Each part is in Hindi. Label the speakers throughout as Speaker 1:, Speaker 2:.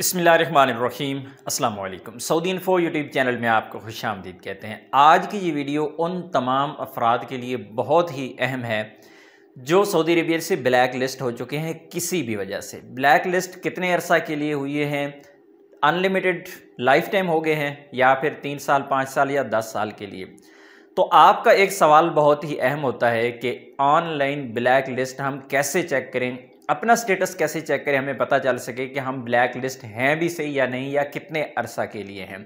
Speaker 1: बसमीम अल्लाम सऊदी इन्फो यूट्यूब चैनल में आपको खुश आमदीद कहते हैं आज की ये वीडियो उन तमाम अफराद के लिए बहुत ही अहम है जो सऊदी अरबिया से ब्लैक लिस्ट हो चुके हैं किसी भी वजह से ब्लैक लिस्ट कितने अरसा के लिए हुए हैं अनलिमिटेड लाइफ टाइम हो गए हैं या फिर तीन साल पाँच साल या दस साल के लिए तो आपका एक सवाल बहुत ही अहम होता है कि ऑनलाइन ब्लैक लिस्ट हम कैसे चेक करें अपना स्टेटस कैसे चेक करें हमें पता चल सके कि हम ब्लैक लिस्ट हैं भी सही या नहीं या कितने अरसा के लिए हैं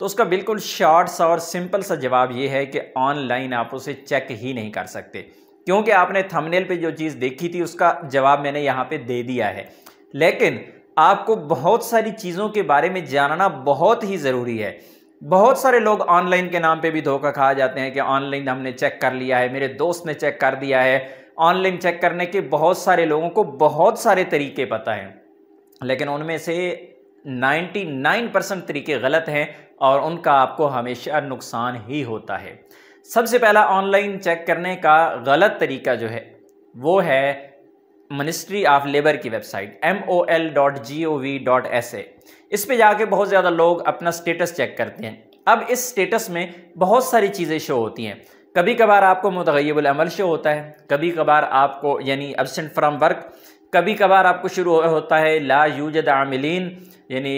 Speaker 1: तो उसका बिल्कुल शॉर्ट सा और सिंपल सा जवाब ये है कि ऑनलाइन आप उसे चेक ही नहीं कर सकते क्योंकि आपने थंबनेल पे जो चीज़ देखी थी उसका जवाब मैंने यहाँ पे दे दिया है लेकिन आपको बहुत सारी चीज़ों के बारे में जानना बहुत ही ज़रूरी है बहुत सारे लोग ऑनलाइन के नाम पे भी धोखा खा जाते हैं कि ऑनलाइन हमने चेक कर लिया है मेरे दोस्त ने चेक कर दिया है ऑनलाइन चेक करने के बहुत सारे लोगों को बहुत सारे तरीके पता हैं लेकिन उनमें से 99 परसेंट तरीके गलत हैं और उनका आपको हमेशा नुकसान ही होता है सबसे पहला ऑनलाइन चेक करने का गलत तरीका जो है वो है मिनिस्ट्री ऑफ लेबर की website M O L dot G O V dot S A इस पर जाके बहुत ज़्यादा लोग अपना स्टेटस चेक करते हैं अब इस स्टेटस में बहुत सारी चीज़ें शो होती हैं कभी कभार आपको मतगैबल शो होता है कभी कभार आपको यानी एबसेंट फ्राम वर्क कभी कभार आपको शुरू होता है ला यूजद आमिलीन यानी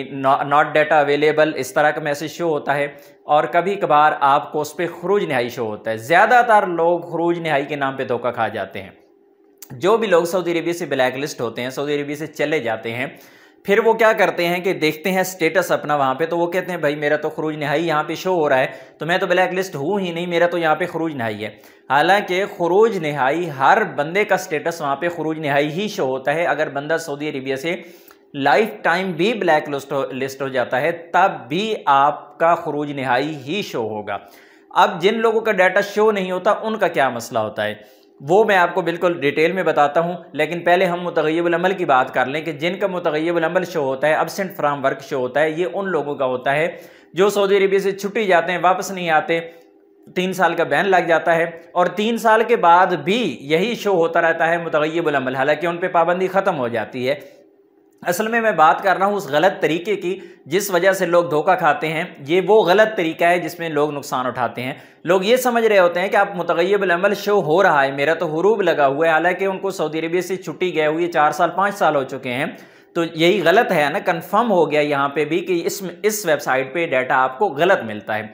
Speaker 1: नॉट डाटा अवेलेबल इस तरह का मैसेज शो होता है और कभी कभार आपको उस पर खरूज नहाई शो होता है ज़्यादातर लोग खरूज नहाई के नाम पे धोखा खा जाते हैं जो भी लोग सऊदी अरबिया से ब्लैक लिस्ट होते हैं सऊदी अरबिया से चले जाते हैं फिर वो क्या करते हैं कि देखते हैं स्टेटस अपना वहाँ पे तो वो कहते हैं भाई मेरा तो खरूज नहाई यहाँ पे शो हो रहा है तो मैं तो ब्लैक लिस्ट हूँ ही नहीं मेरा तो यहाँ पे खरूज नहाई है हालांकि खरूज नहाई हर बंदे का स्टेटस वहाँ पे खरूज नहाई ही शो होता है अगर बंदा सऊदी अरबिया से लाइफ टाइम भी ब्लैक लिस्ट हो लिस्ट हो जाता है तब भी आपका खरूज नहाई ही शो होगा अब जिन लोगों का डाटा शो नहीं होता उनका क्या मसला होता है वो मैं आपको बिल्कुल डिटेल में बताता हूँ लेकिन पहले हम मतगैबल की बात कर लें कि जिनका मतगैबल शो होता है अबसेंट फ्राम वर्क शो होता है ये उन लोगों का होता है जो सऊदी अरबिया से छुट्टी जाते हैं वापस नहीं आते तीन साल का बैन लग जाता है और तीन साल के बाद भी यही शो होता रहता है मतगैबल हालांकि उन पर पाबंदी ख़त्म हो जाती है असल में मैं बात कर रहा हूँ उस गलत तरीके की जिस वजह से लोग धोखा खाते हैं ये वो गलत तरीका है जिसमें लोग नुकसान उठाते हैं लोग ये समझ रहे होते हैं कि आप मतगैबलमल शो हो रहा है मेरा तो हरूब लगा हुआ है हालांकि उनको सऊदी अरबिया से छुट्टी गए हुए चार साल पाँच साल हो चुके हैं तो यही गलत है ना कन्फर्म हो गया यहाँ पर भी कि इस इस वेबसाइट पर डाटा आपको गलत मिलता है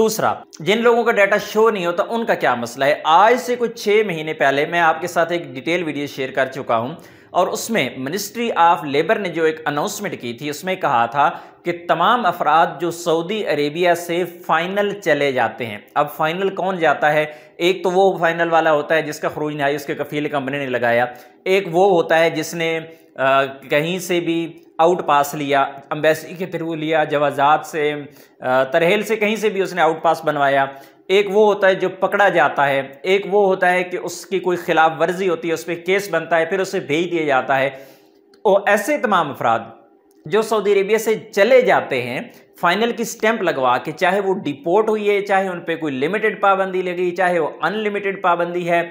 Speaker 1: दूसरा जिन लोगों का डाटा शो नहीं होता उनका क्या मसला है आज से कुछ छः महीने पहले मैं आपके साथ एक डिटेल वीडियो शेयर कर चुका हूँ और उसमें मिनिस्ट्री ऑफ लेबर ने जो एक अनाउंसमेंट की थी उसमें कहा था कि तमाम अफराद जो सऊदी अरेबिया से फाइनल चले जाते हैं अब फाइनल कौन जाता है एक तो वो फाइनल वाला होता है जिसका खरूज आई उसके कफील कंपनी ने लगाया एक वो होता है जिसने आ, कहीं से भी आउट पास लिया अम्बेसी के थ्रू लिया जवाजात से तरहेल से कहीं से भी उसने आउट पास बनवाया एक वो होता है जो पकड़ा जाता है एक वो होता है कि उसकी कोई खिलाफ वर्जी होती है उस पर केस बनता है फिर उसे भेज दिया जाता है और ऐसे तमाम अफराद जो सऊदी अरेबिया से चले जाते हैं फाइनल की स्टैंप लगवा के चाहे वो डिपोर्ट हुई है चाहे उन पर कोई लिमिटेड पाबंदी लगी चाहे वो अनलिमिटेड पाबंदी है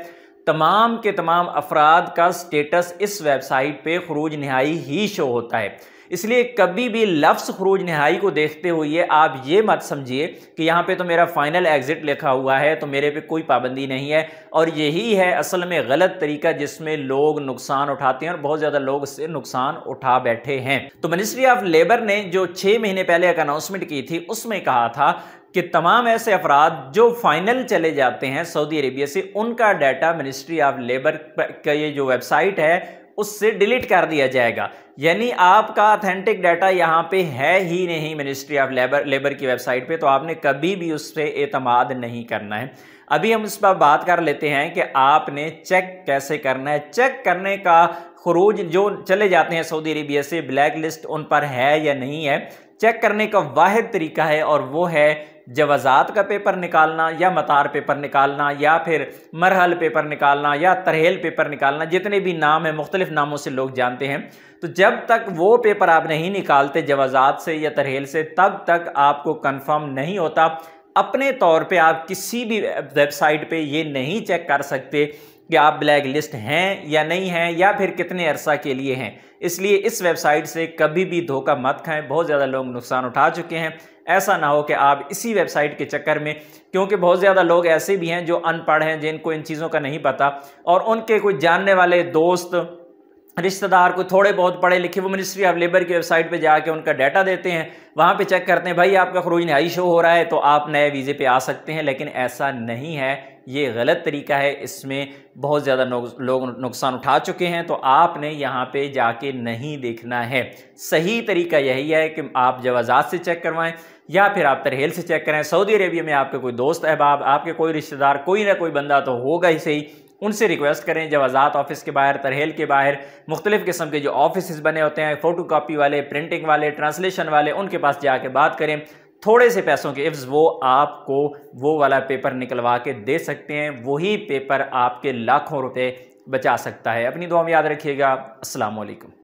Speaker 1: तमाम के तमाम अफराद का स्टेटस इस वेबसाइट पे खरूज नहाई ही शो होता है इसलिए कभी भी लफ्स खरूज नहाई को देखते हुए आप ये मत समझिए कि यहाँ पे तो मेरा फाइनल एग्ज़िट लिखा हुआ है तो मेरे पे कोई पाबंदी नहीं है और यही है असल में गलत तरीका जिसमें लोग नुकसान उठाते हैं और बहुत ज़्यादा लोग इससे नुकसान उठा बैठे हैं तो मिनिस्ट्री ऑफ लेबर ने जो छः महीने पहले एक अनाउंसमेंट की थी उसमें कहा था कि तमाम ऐसे अफराद जो फाइनल चले जाते हैं सऊदी अरेबिया से उनका डाटा मिनिस्ट्री ऑफ लेबर का ये जो वेबसाइट है उससे डिलीट कर दिया जाएगा यानी आपका अथेंटिक डाटा यहाँ पे है ही नहीं मिनिस्ट्री ऑफ लेबर लेबर की वेबसाइट पे तो आपने कभी भी उससे एतमाद नहीं करना है अभी हम इस पर बात कर लेते हैं कि आपने चेक कैसे करना है चेक करने का खरूज जो चले जाते हैं सऊदी अरेबिया से ब्लैक लिस्ट उन पर है या नहीं है चेक करने का वाद तरीका है और वो है जवाजात का पेपर निकालना या मतार पेपर निकालना या फिर मरहल पेपर निकालना या तरहेल पेपर निकालना जितने भी नाम हैं मुख्तलिफ नामों से लोग जानते हैं तो जब तक वो पेपर आप नहीं निकालते जवाजात से या तरहेल से तब तक आपको कन्फर्म नहीं होता अपने तौर पे आप किसी भी वेबसाइट पे ये नहीं चेक कर सकते कि आप ब्लैक लिस्ट हैं या नहीं हैं या फिर कितने अरसा के लिए हैं इसलिए इस वेबसाइट से कभी भी धोखा मत खाएं बहुत ज़्यादा लोग नुकसान उठा चुके हैं ऐसा ना हो कि आप इसी वेबसाइट के चक्कर में क्योंकि बहुत ज़्यादा लोग ऐसे भी हैं जो अनपढ़ हैं जिनको इन चीज़ों का नहीं पता और उनके कोई जानने वाले दोस्त रिश्तेदार को थोड़े बहुत पढ़े लिखे वो मिनिस्ट्री ऑफ लेबर की वेबसाइट पे जाके उनका डाटा देते हैं वहाँ पे चेक करते हैं भाई आपका खरूज नहाई शो हो रहा है तो आप नए वीज़े पे आ सकते हैं लेकिन ऐसा नहीं है ये गलत तरीका है इसमें बहुत ज़्यादा लोग नुकसान उठा चुके हैं तो आपने यहाँ पे जाके नहीं देखना है सही तरीका यही है कि आप जवाजात से चेक करवाएं या फिर आप तरहेल से चेक करें सऊदी अरेबिया में आपके कोई दोस्त अहबाब आपके कोई रिश्तेदार कोई ना कोई बंदा तो होगा ही सही उनसे रिक्वेस्ट करें जवाजात ऑफिस के बाहर तरहेल के बाहर मुख्तलिफ़ किस्म के जो ऑफिस बने होते हैं फ़ोटो कापी वाले प्रिंटिंग वाले ट्रांसलेशन वाले उनके पास जाके बात करें थोड़े से पैसों के इफ्स वो आपको वो वाला पेपर निकलवा के दे सकते हैं वही पेपर आपके लाखों रुपए बचा सकता है अपनी दुआ में याद रखिएगा असलकम